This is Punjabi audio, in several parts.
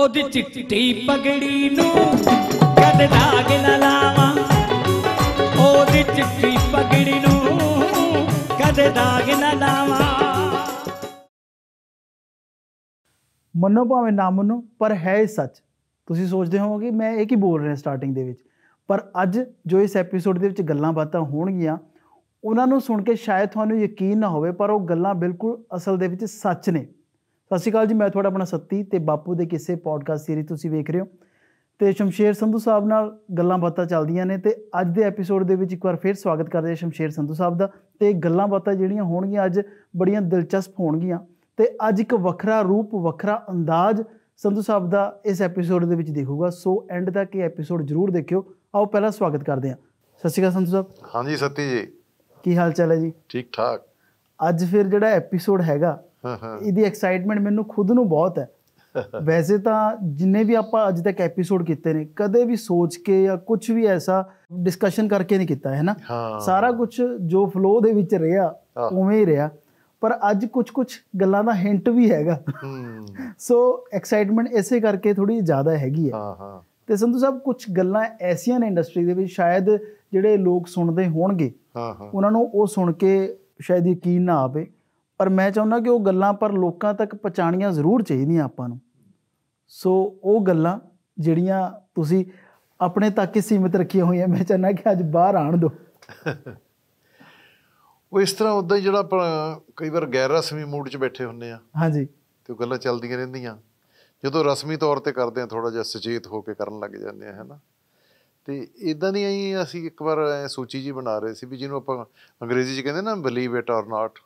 ਉਹਦੀ ਚਿੱਟੀ ਪਗੜੀ ਨੂੰ ਕਦ ਦਾਗ ਨਾ ਲਾਵਾਂ ਉਹਦੀ ਚਿੱਟੀ ਪਗੜੀ ਨੂੰ ਕਦ ਦਾਗ ਨਾ ਲਾਵਾਂ ਮਨੋਂ ਭਾਵੇਂ ਨਾ ਮੰਨੋ ਪਰ ਹੈ ਇਹ ਸੱਚ ਤੁਸੀਂ ਸੋਚਦੇ ਹੋਵੋਗੇ ਮੈਂ ਇਹ ਕੀ ਬੋਲ ਰਿਹਾ ਸਟਾਰਟਿੰਗ ਦੇ ਵਿੱਚ ਪਰ ਅੱਜ ਜੋ ਇਸ ਐਪੀਸੋਡ ਦੇ ਵਿੱਚ ਗੱਲਾਂ ਬਾਤਾਂ ਹੋਣਗੀਆਂ ਉਹਨਾਂ ਨੂੰ ਸੁਣ ਕੇ ਸ਼ਾਇਦ ਤੁਹਾਨੂੰ ਯਕੀਨ ਨਾ ਹੋਵੇ ਪਰ ਉਹ ਗੱਲਾਂ ਬਿਲਕੁਲ ਅਸਲ ਦੇ ਵਿੱਚ ਸੱਚ ਨੇ ਸਤਿ ਸ਼੍ਰੀ ਅਕਾਲ ਜੀ ਮੈਂ ਤੁਹਾਡਾ ਆਪਣਾ ਸੱਤੀ ਤੇ ਬਾਪੂ ਦੇ ਕਿਸੇ ਪੋਡਕਾਸਟ ਸੀਰੀ ਤੁਸੀਂ ਵੇਖ ਰਹੇ ਹੋ ਤੇ ਸ਼ਮਸ਼ੇਰ ਸੰਧੂ ਸਾਹਿਬ ਨਾਲ ਗੱਲਾਂ ਬਾਤਾਂ ਚੱਲਦੀਆਂ ਨੇ ਤੇ ਅੱਜ ਦੇ ਐਪੀਸੋਡ ਦੇ ਵਿੱਚ ਇੱਕ ਵਾਰ ਫੇਰ ਸਵਾਗਤ ਕਰਦੇ ਹਾਂ ਸ਼ਮਸ਼ੇਰ ਸੰਧੂ ਸਾਹਿਬ ਦਾ ਤੇ ਗੱਲਾਂ ਬਾਤਾਂ ਜਿਹੜੀਆਂ ਹੋਣਗੀਆਂ ਅੱਜ ਬੜੀਆਂ ਦਿਲਚਸਪ ਹੋਣਗੀਆਂ ਤੇ ਅੱਜ ਇੱਕ ਵੱਖਰਾ ਰੂਪ ਵੱਖਰਾ ਅੰਦਾਜ਼ ਸੰਧੂ ਸਾਹਿਬ ਦਾ ਇਸ ਐਪੀਸੋਡ ਦੇ ਵਿੱਚ ਦੇਖੂਗਾ ਸੋ ਐਂਡ ਤੱਕ ਇਹ ਐਪੀਸੋਡ ਜ਼ਰੂਰ ਦੇਖਿਓ ਆਓ ਪਹਿਲਾਂ ਸਵਾਗਤ ਕਰਦੇ ਹਾਂ ਸਤਿ ਸ਼੍ਰੀ ਅਕਾਲ ਸੰਧੂ ਸਾਹਿਬ ਹਾਂਜੀ ਸੱਤੀ ਜੀ ਕੀ ਹਾਲ ਚਾਲ ਹੈ ਜੀ ਠੀਕ ਠਾਕ ਅੱਜ ਫਿਰ ਜਿਹੜਾ ਐਪੀਸੋਡ ਹੈਗਾ ਇਹਦੀ ਐਕਸਾਈਟਮੈਂਟ ਮੈਨੂੰ ਖੁਦ ਨੂੰ ਬਹੁਤ ਹੈ ਵੈਸੇ ਤਾਂ ਜਿੰਨੇ ਵੀ ਆਪਾਂ ਅੱਜ ਤੱਕ ਐਪੀਸੋਡ ਕੀਤੇ ਨੇ ਕਦੇ ਵੀ ਸੋਚ ਕੇ ਜਾਂ ਕੁਝ ਵੀ ਐਸਾ ਡਿਸਕਸ਼ਨ ਕਰਕੇ ਨਹੀਂ ਕੀਤਾ ਹੈ ਨਾ ਸਾਰਾ ਕੁਝ ਜੋ ਫਲੋ ਦੇ ਵਿੱਚ ਰਿਹਾ ਉਵੇਂ ਹੀ ਰਿਹਾ ਪਰ ਅੱਜ ਕੁਝ ਕੁਝ ਗੱਲਾਂ ਦਾ ਹਿੰਟ ਵੀ ਹੈਗਾ ਸੋ ਐਕਸਾਈਟਮੈਂਟ ਇਸੇ ਕਰਕੇ ਥੋੜੀ ਜ਼ਿਆਦਾ ਹੈਗੀ ਹੈ ਹਾਂ ਹਾਂ ਤੇ ਸੰਧੂ ਸਾਹਿਬ ਕੁਝ ਗੱਲਾਂ ਐਸੀਆਂ ਨੇ ਇੰਡਸਟਰੀ ਦੇ ਵਿੱਚ ਸ਼ਾਇਦ ਜਿਹੜੇ ਲੋਕ ਸੁਣਦੇ ਹੋਣਗੇ ਹਾਂ ਹਾਂ ਉਹਨਾਂ ਨੂੰ ਉਹ ਸੁਣ ਕੇ ਸ਼ਾਇਦ ਯਕੀਨ ਨਾ ਆਵੇ ਪਰ ਮੈਂ ਚਾਹੁੰਦਾ ਕਿ ਉਹ ਗੱਲਾਂ ਪਰ ਲੋਕਾਂ ਤੱਕ ਪਹੁੰਚਾਣੀਆਂ ਜ਼ਰੂਰ ਚਾਹੀਦੀਆਂ ਆਪਾਂ ਨੂੰ ਸੋ ਉਹ ਗੱਲਾਂ ਜਿਹੜੀਆਂ ਤੁਸੀਂ ਆਪਣੇ ਤੱਕ ਹੀ ਸੀਮਿਤ ਰੱਖੀਆਂ ਹੋਈਆਂ ਮੈਂ ਚਾਹਨਾ ਕਿ ਅੱਜ ਬਾਹਰ ਆਣ ਦੋ ਉਹ ਇਸ ਤਰ੍ਹਾਂ ਉਦਾਂ ਜਿਹੜਾ ਆਪਾਂ ਕਈ ਵਾਰ ਗੈਰ ਰਸਮੀ ਮੂਡ 'ਚ ਬੈਠੇ ਹੁੰਨੇ ਆ ਹਾਂਜੀ ਤੇ ਉਹ ਗੱਲਾਂ ਚੱਲਦੀਆਂ ਰਹਿੰਦੀਆਂ ਜਦੋਂ ਰਸਮੀ ਤੌਰ ਤੇ ਕਰਦੇ ਆ ਥੋੜਾ ਜਿਹਾ ਸੁਚੇਤ ਹੋ ਕੇ ਕਰਨ ਲੱਗ ਜਾਂਦੇ ਆ ਹੈਨਾ ਤੇ ਇਦਾਂ ਦੀ ਅਸੀਂ ਇੱਕ ਵਾਰ ਸੂਚੀ ਜੀ ਬਣਾ ਰਹੇ ਸੀ ਵੀ ਜਿਹਨੂੰ ਆਪਾਂ ਅੰਗਰੇਜ਼ੀ 'ਚ ਕਹਿੰਦੇ ਨਾ believe it or not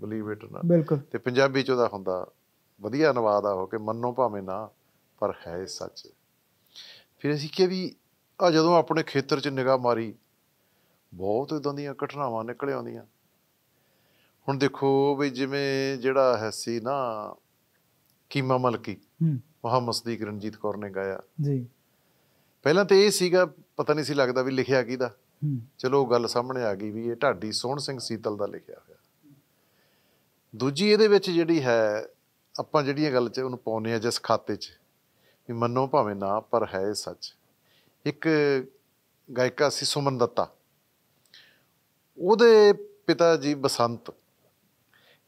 believe it ਨਾ ਬਿਲਕੁਲ ਤੇ ਪੰਜਾਬੀ ਚ ਉਹਦਾ ਹੁੰਦਾ ਵਧੀਆ ਨਵਾਦ ਆ ਹੋ ਕੇ ਮੰਨੋ ਭਾਵੇਂ ਨਾ ਪਰ ਹੈ ਸੱਚ ਫਿਰ ਅਸੀਂ ਕਿ ਵੀ ਆ ਜਦੋਂ ਆਪਣੇ ਖੇਤਰ 'ਚ ਨਿਗਾਹ ਮਾਰੀ ਬਹੁਤ ਇਦਾਂ ਦੀਆਂ ਘਟਨਾਵਾਂ ਨਿਕਲ ਆਉਂਦੀਆਂ ਹੁਣ ਦੇਖੋ ਵੀ ਜਿਵੇਂ ਜਿਹੜਾ ਹੈ ਸੀ ਨਾ ਕੀਮਾ ਮਲਕੀ ਮੁਹੰਮਦ ਸਦੀਕ ਰਣਜੀਤ ਕੌਰ ਨੇ ਗਾਇਆ ਜੀ ਪਹਿਲਾਂ ਤੇ ਇਹ ਸੀਗਾ ਪਤਾ ਨਹੀਂ ਸੀ ਲੱਗਦਾ ਵੀ ਲਿਖਿਆ ਦਾ ਚਲੋ ਗੱਲ ਸਾਹਮਣੇ ਆ ਗਈ ਵੀ ਇਹ ਢਾਡੀ ਸੋਹਣ ਸਿੰਘ ਸੀਤਲ ਦਾ ਲਿਖਿਆ ਹੋਇਆ ਦੂਜੀ ਇਹਦੇ ਵਿੱਚ ਜਿਹੜੀ ਹੈ ਆਪਾਂ ਜਿਹੜੀਆਂ ਗੱਲ 'ਚ ਉਹਨੂੰ ਪਾਉਨੇ ਆ ਜਿਸ ਖਾਤੇ 'ਚ ਵੀ ਮੰਨੋ ਭਾਵੇਂ ਨਾ ਪਰ ਹੈ ਇਹ ਸੱਚ ਇੱਕ ਗਾਇਕਾ ਸੀ ਸੁਮਨ ਦੱਤਾ ਉਹਦੇ ਪਿਤਾ ਜੀ ਬਸੰਤ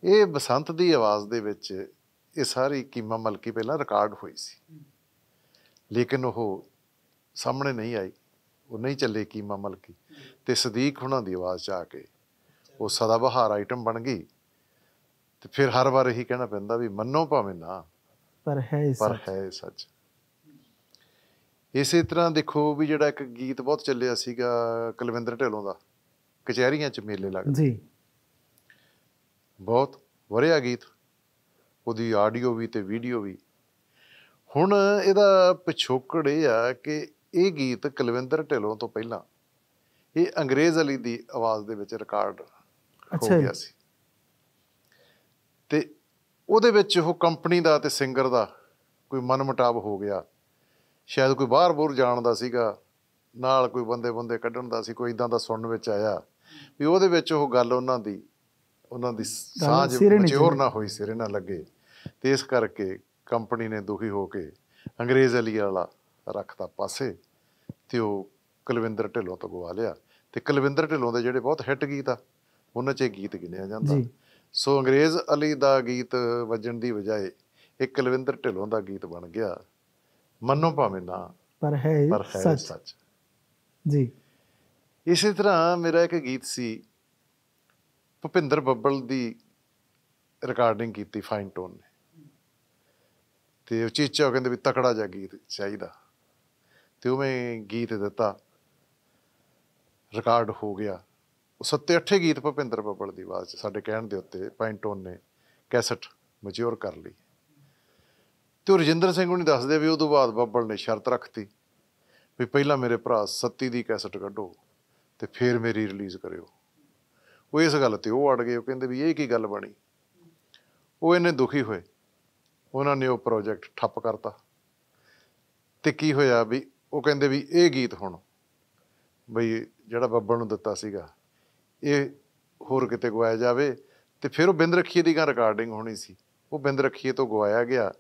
ਇਹ ਬਸੰਤ ਦੀ ਆਵਾਜ਼ ਦੇ ਵਿੱਚ ਇਹ ਸਾਰੀ ਕੀਮਾ ਮਲਕੀ ਪਹਿਲਾਂ ਰਿਕਾਰਡ ਹੋਈ ਸੀ ਲੇਕਿਨ ਉਹ ਸਾਹਮਣੇ ਨਹੀਂ ਆਈ ਉਹ ਨਹੀਂ ਚੱਲੇ ਕੀਮਾ ਮਲਕੀ ਤੇ ਸਦੀਕ ਹੁਣਾਂ ਦੀ ਆਵਾਜ਼ ਚ ਆ ਕੇ ਉਹ ਸਦਾ ਬਹਾਰ ਆਈਟਮ ਬਣ ਗਈ ਤੇ ਫਿਰ ਹਰ ਵਾਰ ਇਹੀ ਕਹਿਣਾ ਪੈਂਦਾ ਵੀ ਮੰਨੋ ਭਾਵੇਂ ਨਾ ਪਰ ਹੈ ਇਹ ਸੱਚ ਪਰ ਹੈ ਇਹ ਸੱਚ ਇਸੇ ਤਰ੍ਹਾਂ ਦੇਖੋ ਵੀ ਜਿਹੜਾ ਇੱਕ ਗੀਤ ਬਹੁਤ ਚੱਲਿਆ ਸੀਗਾ ਕੁਲਵਿੰਦਰ ਢੇਲੋਂ ਦਾ ਕਚਹਿਰੀਆਂ 'ਚ ਮੇਲੇ ਲੱਗਦੇ ਜੀ ਬਹੁਤ ਵਰਿਆ ਗੀਤ ਉਹਦੀ ਆਡੀਓ ਵੀ ਤੇ ਵੀਡੀਓ ਵੀ ਹੁਣ ਇਹਦਾ ਪਿਛੋਕੜ ਇਹ ਆ ਕਿ ਇਹ ਗੀਤ ਕੁਲਵਿੰਦਰ ਢੇਲੋਂ ਤੋਂ ਪਹਿਲਾਂ ਇਹ ਅੰਗਰੇਜ਼ ਅਲੀ ਦੀ ਆਵਾਜ਼ ਦੇ ਵਿੱਚ ਰਿਕਾਰਡ ਹੋ ਗਿਆ ਸੀ ਉਹਦੇ ਵਿੱਚ ਉਹ ਕੰਪਨੀ ਦਾ ਤੇ ਸਿੰਗਰ ਦਾ ਕੋਈ ਮਨਮਟਾਵ ਹੋ ਗਿਆ ਸ਼ਾਇਦ ਕੋਈ ਬਾਹਰ ਬੂਰ ਜਾਣ ਦਾ ਸੀਗਾ ਨਾਲ ਕੋਈ ਬੰਦੇ ਬੰਦੇ ਕੱਢਣ ਦਾ ਸੀ ਕੋਈ ਇਦਾਂ ਦਾ ਸੁਣਨ ਵਿੱਚ ਆਇਆ ਵੀ ਉਹਦੇ ਵਿੱਚ ਉਹ ਗੱਲ ਉਹਨਾਂ ਦੀ ਉਹਨਾਂ ਦੀ ਸਾਂਝ ਮਚਿਓਰ ਨਾ ਹੋਈ ਸਿਰੇ ਨਾ ਲੱਗੇ ਤੇ ਇਸ ਕਰਕੇ ਕੰਪਨੀ ਨੇ ਦੁਖੀ ਹੋ ਕੇ ਅੰਗਰੇਜ਼ ਅਲੀ ਵਾਲਾ ਰੱਖਤਾ ਪਾਸੇ ਤੇ ਉਹ ਕੁਲਵਿੰਦਰ ਢਿੱਲੋਂ ਤੋਂ ਗਵਾ ਲਿਆ ਤੇ ਕੁਲਵਿੰਦਰ ਢਿੱਲੋਂ ਦੇ ਜਿਹੜੇ ਬਹੁਤ ਹਿੱਟ ਗੀਤ ਆ ਉਹਨਾਂ 'ਚ ਇਹ ਗੀਤ ਗਿਣਿਆ ਜਾਂਦਾ ਸੋ ਅੰਗਰੇਜ਼ ਅਲੀ ਦਾ ਗੀਤ ਵੱਜਣ ਦੀ ਬਜਾਏ ਇੱਕ ਕੁਲਵਿੰਦਰ ਢਿੱਲੋਂ ਦਾ ਗੀਤ ਬਣ ਗਿਆ ਮੰਨੋ ਭਾਵੇਂ ਨਾ ਪਰ ਹੈ ਸੱਚ ਜੀ ਇਸੇ ਤਰ੍ਹਾਂ ਮੇਰਾ ਇੱਕ ਗੀਤ ਸੀ ਭੁਪਿੰਦਰ ਬੱਬਲ ਦੀ ਰਿਕਾਰਡਿੰਗ ਕੀਤੀ ਫਾਈਨ ਟੋਨ ਨੇ ਤੇ ਉਚੀਚਾ ਉਹ ਕਹਿੰਦੇ ਵੀ ਤਕੜਾ ਜਿਹਾ ਗੀਤ ਚਾਹੀਦਾ ਤੇ ਉਹ ਮੈਂ ਗੀਤ ਦਿੱਤਾ ਰਿਕਾਰਡ ਹੋ ਗਿਆ ਸੱਤੇ ਅੱਠੇ ਗੀਤ ਭਪਿੰਦਰ ਬੱਬਲ ਦੀ ਆਵਾਜ਼ ਸਾਡੇ ਕਹਿਣ ਦੇ ਉੱਤੇ ਪੈਂਟੋਨ ਨੇ ਕੈਸਟ ਮੈਚੁਰ ਕਰ ਲਈ ਤੇ ਰਜਿੰਦਰ ਸਿੰਘ ਨੂੰ ਦੱਸਦੇ ਵੀ ਉਦੋਂ ਬਾਅਦ ਬੱਬਲ ਨੇ ਸ਼ਰਤ ਰੱਖਤੀ ਵੀ ਪਹਿਲਾਂ ਮੇਰੇ ਭਰਾ ਸੱਤੀ ਦੀ ਕੈਸਟ ਕੱਢੋ ਤੇ ਫਿਰ ਮੇਰੀ ਰਿਲੀਜ਼ ਕਰਿਓ ਉਹ ਇਸ ਗੱਲ ਤੇ ਉਹ ਅੜ ਗਏ ਉਹ ਕਹਿੰਦੇ ਵੀ ਇਹ ਕੀ ਗੱਲ ਬਣੀ ਉਹ ਇਹਨੇ ਦੁਖੀ ਹੋਏ ਉਹਨਾਂ ਨੇ ਉਹ ਪ੍ਰੋਜੈਕਟ ਠੱਪ ਕਰਤਾ ਤੇ ਕੀ ਹੋਇਆ ਵੀ ਉਹ ਕਹਿੰਦੇ ਵੀ ਇਹ ਗੀਤ ਹੁਣ ਬਈ ਜਿਹੜਾ ਬੱਬਲ ਨੂੰ ਦਿੱਤਾ ਸੀਗਾ ਇਹ ਹੋਰ ਕਿਤੇ ਗਵਾਇਆ ਜਾਵੇ ਤੇ ਫਿਰ ਉਹ ਬਿੰਦ ਰਖੀਏ ਦੀ ਗਾਂ ਰਿਕਾਰਡਿੰਗ ਹੋਣੀ ਸੀ ਉਹ ਬਿੰਦ ਰਖੀਏ ਤੋਂ ਗਵਾਇਆ ਗਿਆ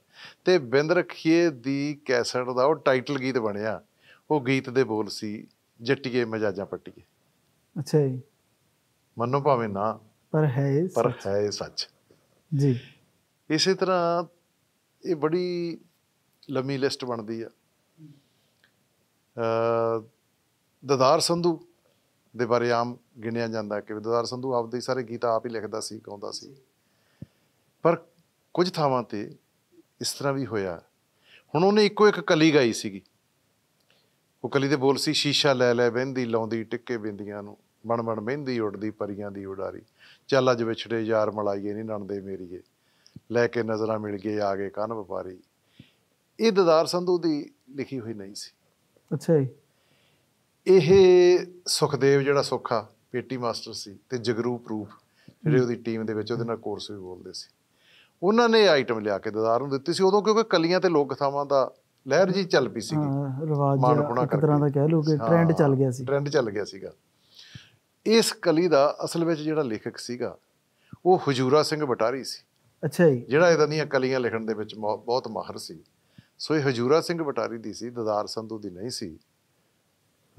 ਤੇ ਬਿੰਦ ਰਖੀਏ ਦੀ ਕੈਸਟ ਦਾ ਉਹ ਟਾਈਟਲ ਗੀਤ ਬਣਿਆ ਉਹ ਗੀਤ ਦੇ ਬੋਲ ਸੀ ਜੱਟੀਏ ਮਜਾਜਾਂ ਪੱਟੀਏ ਅੱਛਾ ਜੀ ਮੰਨੋ ਭਾਵੇਂ ਨਾ ਪਰ ਹੈ ਪਰ ਹੈ ਸੱਚ ਜੀ ਇਸੇ ਤਰ੍ਹਾਂ ਇਹ ਬੜੀ ਲੰਮੀ ਲਿਸਟ ਬਣਦੀ ਆ ਅ ਦਦਾਰ ਸੰਧੂ ਦੇ ਬਾਰੇ ਆਮ ਗਿਣਿਆ ਜਾਂਦਾ ਕਿ ਵਿਦਵਾਰ ਸੰਧੂ ਆਪਦੇ ਸਾਰੇ ਗੀਤ ਆਪ ਹੀ ਲਿਖਦਾ ਸੀ ਗਾਉਂਦਾ ਸੀ ਪਰ ਕੁਝ ਥਾਵਾਂ ਤੇ ਇਸ ਤਰ੍ਹਾਂ ਵੀ ਹੋਇਆ ਹੁਣ ਉਹਨੇ ਇੱਕੋ ਇੱਕ ਕਲੀ ਗਾਈ ਸੀਗੀ ਉਹ ਕਲੀ ਦੇ ਬੋਲ ਸੀ ਸ਼ੀਸ਼ਾ ਲੈ ਲੈ ਵਹਿੰਦੀ ਲਾਉਂਦੀ ਟਿੱਕੇ ਬਿੰਦੀਆਂ ਨੂੰ ਬਣ ਬਣ ਮਹਿੰਦੀ ਉੱਡਦੀ ਪਰੀਆਂ ਦੀ ਉਡਾਰੀ ਚੱਲ ਅਜ ਵਿਛੜੇ ਯਾਰ ਮਲਾਈਏ ਨਹੀਂ ਨਣਦੇ ਮੇਰੀਏ ਲੈ ਕੇ ਨਜ਼ਰਾਂ ਮਿਲ ਗਏ ਆ ਗਏ ਕੰਨ ਵਪਾਰੀ ਇਹ ਦਦਾਰ ਸੰਧੂ ਦੀ ਲਿਖੀ ਹੋਈ ਨਹੀਂ ਸੀ ਅੱਛਾ ਜੀ ਇਹ ਸੁਖਦੇਵ ਜਿਹੜਾ ਸੁਖਾ ਪੀਟੀ ਮਾਸਟਰ ਸੀ ਤੇ ਜਗਰੂਪ ਰੂਪ ਜਿਹੜੇ ਉਹਦੀ ਟੀਮ ਦੇ ਵਿੱਚ ਉਹਦੇ ਨਾਲ ਕੋਰਸ ਵੀ ਬੋਲਦੇ ਸੀ ਉਹਨਾਂ ਨੇ ਆਈਟਮ ਲਿਆ ਕੇ ਦਦਾਰ ਨੂੰ ਦਿੱਤੀ ਸੀ ਉਦੋਂ ਕਿਉਂਕਿ ਕਲੀਆਂ ਤੇ ਲੋਕ ਕਥਾਵਾਂ ਦਾ ਲਹਿਰ ਜੀ ਚੱਲ ਪਈ ਸੀ ਰਿਵਾਜ ਇੱਕ ਤਰ੍ਹਾਂ ਦਾ ਕਹਿ ਲੋ ਕਿ ਟ੍ਰੈਂਡ ਚੱਲ ਗਿਆ ਸੀ ਟ੍ਰੈਂਡ ਚੱਲ ਗਿਆ ਸੀਗਾ ਇਸ ਕਲੀ ਦਾ ਅਸਲ ਵਿੱਚ ਜਿਹੜਾ ਲੇਖਕ ਸੀਗਾ ਉਹ ਹਜੂਰਾ ਸਿੰਘ ਬਟਾਰੀ ਸੀ ਅੱਛਾ ਜੀ ਜਿਹੜਾ ਇਦਾਂ ਦੀਆਂ ਕਲੀਆਂ ਲਿਖਣ ਦੇ ਵਿੱਚ ਬਹੁਤ ਮਾਹਰ ਸੀ ਸੋ ਇਹ ਹਜੂਰਾ ਸਿੰਘ ਬਟਾਰੀ ਦੀ ਸੀ ਦਦਾਰ ਸੰਧੂ ਦੀ ਨਹੀਂ ਸੀ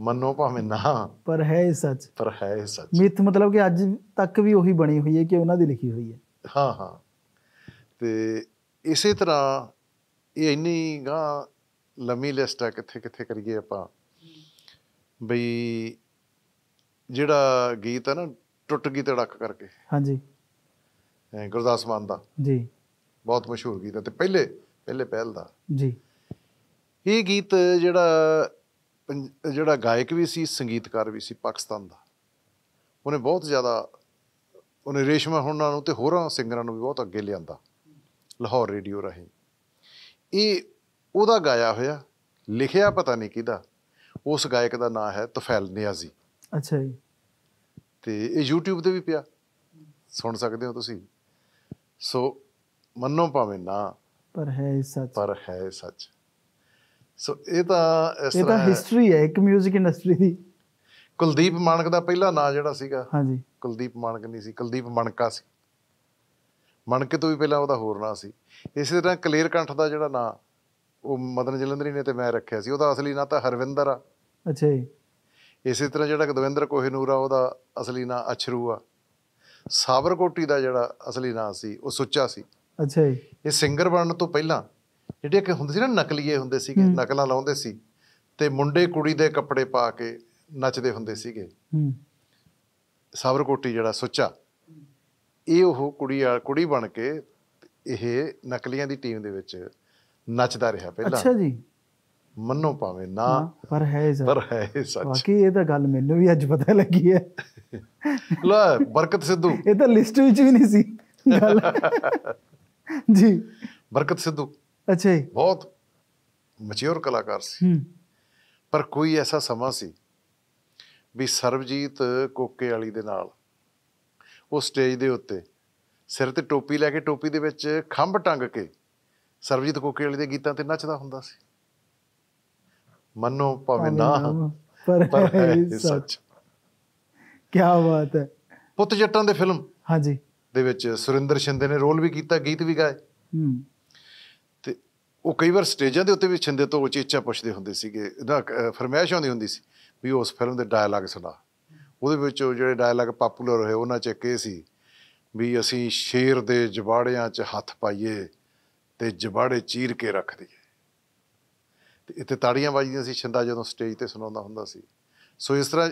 ਮੰਨੋ ਭਾਵੇਂ ਨਾ ਪਰ ਹੈ ਇਹ ਸੱਚ ਪਰ ਹੈ ਇਹ ਸੱਚ ਮਿੱਥ ਮਤਲਬ ਕਿ ਅੱਜ ਤੱਕ ਵੀ ਉਹੀ ਬਣੀ ਹੋਈ ਹੈ ਕਿ ਉਹਨਾਂ ਦੀ ਲਿਖੀ ਹੋਈ ਹੈ ਹਾਂ ਹਾਂ ਤੇ ਇਸੇ ਤਰ੍ਹਾਂ ਇਹ ਇੰਨੀ ਗਾ ਲੰਮੀ ਲਿਸਟ ਆ ਕਿੱਥੇ ਕਿੱਥੇ ਕਰੀਏ ਆਪਾਂ ਬਈ ਜਿਹੜਾ ਗੀਤ ਹੈ ਨਾ ਟੁੱਟ ਗਈ ਤੜਕ ਕਰਕੇ ਹਾਂਜੀ ਗੁਰਦਾਸ ਮਾਨ ਦਾ ਜੀ ਬਹੁਤ ਮਸ਼ਹੂਰ ਗੀਤ ਹੈ ਤੇ ਪਹਿਲੇ ਪਹਿਲੇ ਪਹਿਲ ਦਾ ਜੀ ਇਹ ਗੀਤ ਜਿਹੜਾ ਜਿਹੜਾ ਗਾਇਕ ਵੀ ਸੀ ਸੰਗੀਤਕਾਰ ਵੀ ਸੀ ਪਾਕਿਸਤਾਨ ਦਾ ਉਹਨੇ ਬਹੁਤ ਜ਼ਿਆਦਾ ਉਹਨੇ ਰੇਸ਼ਮਾ ਹੁੰਨਾਂ ਨੂੰ ਤੇ ਹੋਰਾਂ ਸਿੰਗਰਾਂ ਨੂੰ ਵੀ ਬਹੁਤ ਅੱਗੇ ਲਿਆਂਦਾ ਲਾਹੌਰ ਰੇਡੀਓ ਰਹੀ ਇਹ ਉਹਦਾ ਗਾਇਆ ਹੋਇਆ ਲਿਖਿਆ ਪਤਾ ਨਹੀਂ ਕਿਹਦਾ ਉਸ ਗਾਇਕ ਦਾ ਨਾਮ ਹੈ ਤਫੈਲ ਨਿਆਜ਼ੀ ਅੱਛਾ ਜੀ ਤੇ ਇਹ YouTube ਤੇ ਵੀ ਪਿਆ ਸੁਣ ਸਕਦੇ ਹੋ ਤੁਸੀਂ ਸੋ ਮੰਨੋ ਭਾਵੇਂ ਨਾ ਪਰ ਹੈ ਸੱਚ ਪਰ ਹੈ ਸੱਚ ਸੋ ਇਹ ਤਾਂ ਇਸ ਤਰ੍ਹਾਂ ਇਹ ਤਾਂ ਹਿਸਟਰੀ ਹੈ ਇੱਕ 뮤직 ਇੰਡਸਟਰੀ ਦੀ ਕੁਲਦੀਪ ਮਾਨਕ ਦਾ ਪਹਿਲਾ ਨਾਂ ਜਿਹੜਾ ਸੀਗਾ ਹਾਂਜੀ ਕੁਲਦੀਪ ਮਾਨਕ ਨਹੀਂ ਸੀ ਕੁਲਦੀਪ ਮਣਕਾ ਸੀ ਮਣਕੇ ਤੋਂ ਵੀ ਪਹਿਲਾਂ ਉਹਦਾ ਹੋਰ ਨਾਂ ਸੀ ਇਸੇ ਤਰ੍ਹਾਂ ਕਲੇਰ ਕੰਠ ਦਾ ਜਿਹੜਾ ਨਾਂ ਉਹ ਮਦਨ ਜਲੰਧਰੀ ਨੇ ਤੇ ਮੈਂ ਰੱਖਿਆ ਸੀ ਉਹਦਾ ਅਸਲੀ ਨਾਂ ਤਾਂ ਹਰਵਿੰਦਰ ਆ ਅੱਛਾ ਜੀ ਇਸੇ ਤਰ੍ਹਾਂ ਜਿਹੜਾ ਗਦਵਿੰਦਰ ਕੋਹਿਨੂਰ ਆ ਉਹਦਾ ਅਸਲੀ ਨਾਂ ਅਛਰੂ ਆ ਸਾਬਰਕੋਟੀ ਦਾ ਜਿਹੜਾ ਅਸਲੀ ਨਾਂ ਸੀ ਉਹ ਸੁੱਚਾ ਸੀ ਅੱਛਾ ਜੀ ਇਹ ਸਿੰਗਰ ਬਣਨ ਤੋਂ ਪਹਿਲਾਂ ਜਿਹੜੇ ਕਿ ਹੁੰਦੇ ਸੀ ਨਾ ਨਕਲੀਏ ਹੁੰਦੇ ਸੀਗੇ ਨਕਲਾਂ ਲਾਉਂਦੇ ਸੀ ਤੇ ਮੁੰਡੇ ਕੁੜੀ ਦੇ ਕੱਪੜੇ ਪਾ ਕੇ ਨੱਚਦੇ ਹੁੰਦੇ ਸੀਗੇ ਹੂੰ ਸਾਬਰਕੋਟੀ ਜਿਹੜਾ ਸੁੱਚਾ ਇਹ ਉਹ ਕੁੜੀ ਆ ਕੁੜੀ ਬਣ ਕੇ ਇਹ ਨਕਲੀਆਂ ਦੀ ਟੀਮ ਦੇ ਵਿੱਚ ਨੱਚਦਾ ਰਿਹਾ ਪਹਿਲਾਂ ਅੱਛਾ ਜੀ ਮੰਨੋ ਪਾਵੇ ਨਾ ਪਰ ਹੈ ਸੱਚ ਪਰ ਹੈ ਸੱਚ ਬਾਕੀ ਇਹ ਤਾਂ ਗੱਲ ਮੈਨੂੰ ਵੀ ਅੱਜ ਪਤਾ ਲੱਗੀ ਹੈ ਲੈ ਬਰਕਤ ਸਿੱਧੂ ਇਹ ਤਾਂ ਲਿਸਟ ਵਿੱਚ ਵੀ ਨਹੀਂ ਸੀ ਗੱਲ ਜੀ ਬਰਕਤ ਸਿੱਧੂ ਅੱਛਾ ਜੀ ਬਹੁਤ ਮੈਚੁਰ ਕਲਾਕਾਰ ਸੀ ਪਰ ਕੋਈ ਐਸਾ ਸਮਾਂ ਸੀ ਵੀ ਸਰਬਜੀਤ ਕੋਕੇ ਵਾਲੀ ਦੇ ਨਾਲ ਉਹ ਸਟੇਜ ਦੇ ਉੱਤੇ ਸਿਰ ਤੇ ਟੋਪੀ ਲੈ ਕੇ ਟੋਪੀ ਦੇ ਵਿੱਚ ਖੰਭ ਟੰਗ ਕੇ ਸਰਬਜੀਤ ਕੋਕੇ ਵਾਲੀ ਦੇ ਗੀਤਾਂ ਤੇ ਨੱਚਦਾ ਹੁੰਦਾ ਸੀ ਮੰਨੋ ਭਾਵੇਂ ਨਾ ਪਰ ਸੱਚ ਕੀ ਬਾਤ ਹੈ ਪੁੱਤ ਜੱਟਾਂ ਦੇ ਫਿਲਮ ਹਾਂਜੀ ਦੇ ਵਿੱਚ ਸੁਰਿੰਦਰ ਸ਼ਿੰਦੇ ਨੇ ਰੋਲ ਵੀ ਕੀਤਾ ਗੀਤ ਵੀ ਗਾਏ ਹੂੰ ਉਹ ਕਈ ਵਾਰ ਸਟੇਜਾਂ ਦੇ ਉੱਤੇ ਵੀ ਛਿੰਦੇ ਤੋਂ ਉਚੇਚਾ ਪੁੱਛਦੇ ਹੁੰਦੇ ਸੀਗੇ ਇਹਦਾ ਫਰਮਾਇਸ਼ ਆਉਂਦੀ ਹੁੰਦੀ ਸੀ ਵੀ ਉਸ ਫਿਲਮ ਦੇ ਡਾਇਲੌਗ ਸੁਣਾ ਉਹਦੇ ਵਿੱਚ ਜਿਹੜੇ ਡਾਇਲੌਗ ਪਪੂਲਰ ਹੋਏ ਉਹਨਾਂ 'ਚ ਇੱਕ ਇਹ ਸੀ ਵੀ ਅਸੀਂ ਸ਼ੇਰ ਦੇ ਜਵਾੜਿਆਂ 'ਚ ਹੱਥ ਪਾਈਏ ਤੇ ਜਵਾੜੇ ਚੀਰ ਕੇ ਰੱਖ ਦਈਏ ਤੇ ਇੱਥੇ ਤਾੜੀਆਂ ਵੱਜਦੀਆਂ ਸੀ ਛਿੰਦਾ ਜਦੋਂ ਸਟੇਜ ਤੇ ਸੁਣਾਉਂਦਾ ਹੁੰਦਾ ਸੀ ਸੋ ਇਸ ਤਰ੍ਹਾਂ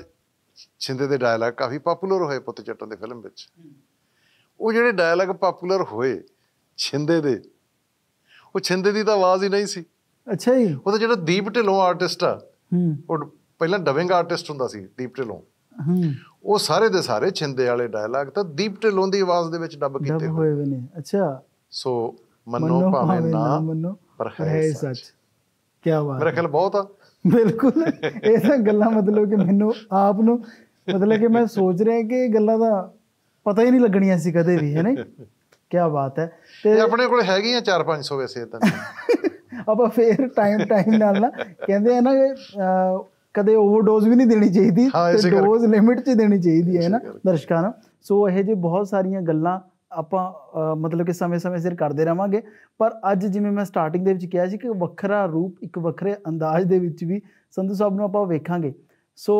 ਛਿੰਦੇ ਦੇ ਡਾਇਲੌਗ ਕਾਫੀ ਪਪੂਲਰ ਹੋਏ ਪੁੱਤ ਚੱਟਾਂ ਦੇ ਫਿਲਮ ਵਿੱਚ ਉਹ ਜਿਹੜੇ ਡਾਇਲੌਗ ਪਪੂਲਰ ਹੋਏ ਛਿੰਦੇ ਦੇ ਉਹ ਛਿੰਦੇ ਦੀ ਤਾਂ ਆਵਾਜ਼ ਹੀ ਨਹੀਂ ਸੀ ਅੱਛਾ ਜੀ ਉਹ ਤਾਂ ਜਿਹੜਾ ਦੀਪ ਢਿਲੋਂ ਆਰਟਿਸਟ ਆ ਹੂੰ ਉਹ ਪਹਿਲਾਂ ਡਬਿੰਗ ਆਰਟਿਸਟ ਹੁੰਦਾ ਸੀ ਦੀਪ ਢਿਲੋਂ ਹੂੰ ਉਹ ਸਾਰੇ ਦੇ ਸਾਰੇ ਛਿੰਦੇ ਵਾਲੇ ਡਾਇਲੌਗ ਤਾਂ ਦੀਪ ਢਿਲੋਂ ਦੀ ਆਵਾਜ਼ ਦੇ ਵਿੱਚ ਡੱਬ ਕੀਤੇ ਹੋਏ ਹੋਏ ਨੇ ਅੱਛਾ ਸੋ ਮੰਨੋ ਭਾਵੇਂ ਨਾ ਮੰਨੋ ਪਰ ਹੈ ਸੱਚ ਕੀ ਆਵਾਜ਼ ਮੇਰੇ ਖਿਆਲ ਬਹੁਤ ਆ ਬਿਲਕੁਲ ਇਹ ਤਾਂ ਗੱਲਾਂ ਮਤਲਬ ਕਿ ਮੈਨੂੰ ਆਪ ਨੂੰ ਮਤਲਬ ਕਿ ਮੈਂ ਸੋਚ ਰਿਹਾ ਕਿ ਗੱਲਾਂ ਦਾ ਪਤਾ ਹੀ ਨਹੀਂ ਲੱਗਣੀਆਂ ਸੀ ਕਦੇ ਵੀ ਹੈ ਨਹੀਂ ਕੀ ਬਾਤ ਹੈ ਤੇ ਆਪਣੇ ਕੋਲ ਹੈਗੀਆਂ 4-500 ਵੈਸੇ ਤਾਂ ਆਪਾਂ ਫੇਰ ਟਾਈਮ ਟਾਈਮ ਨਾਲ ਨਾ ਕਹਿੰਦੇ ਆ ਨਾ ਕਦੇ ਓਵਰਡੋਜ਼ ਵੀ ਨਹੀਂ ਦੇਣੀ ਚਾਹੀਦੀ ਤੇ ਡੋਜ਼ ਲਿਮਿਟ 'ਚ ਦੇਣੀ ਚਾਹੀਦੀ ਹੈ ਨਾ ਦਰਸ਼ਕਾਂ ਨੂੰ ਸੋ ਇਹ ਜੇ ਬਹੁਤ ਸਾਰੀਆਂ ਗੱਲਾਂ ਆਪਾਂ ਮਤਲਬ ਕਿ ਸਮੇਂ-ਸਮੇਂ ਸਿਰ ਕਰਦੇ ਰਵਾਂਗੇ ਪਰ ਅੱਜ ਜਿਵੇਂ ਮੈਂ ਸਟਾਰਟਿੰਗ ਦੇ ਵਿੱਚ ਕਿਹਾ ਸੀ ਕਿ ਵੱਖਰਾ ਰੂਪ ਇੱਕ ਵੱਖਰੇ ਅੰਦਾਜ਼ ਦੇ ਵਿੱਚ ਵੀ ਸੰਧੂ ਸਾਹਿਬ ਨੂੰ ਆਪਾਂ ਵੇਖਾਂਗੇ ਸੋ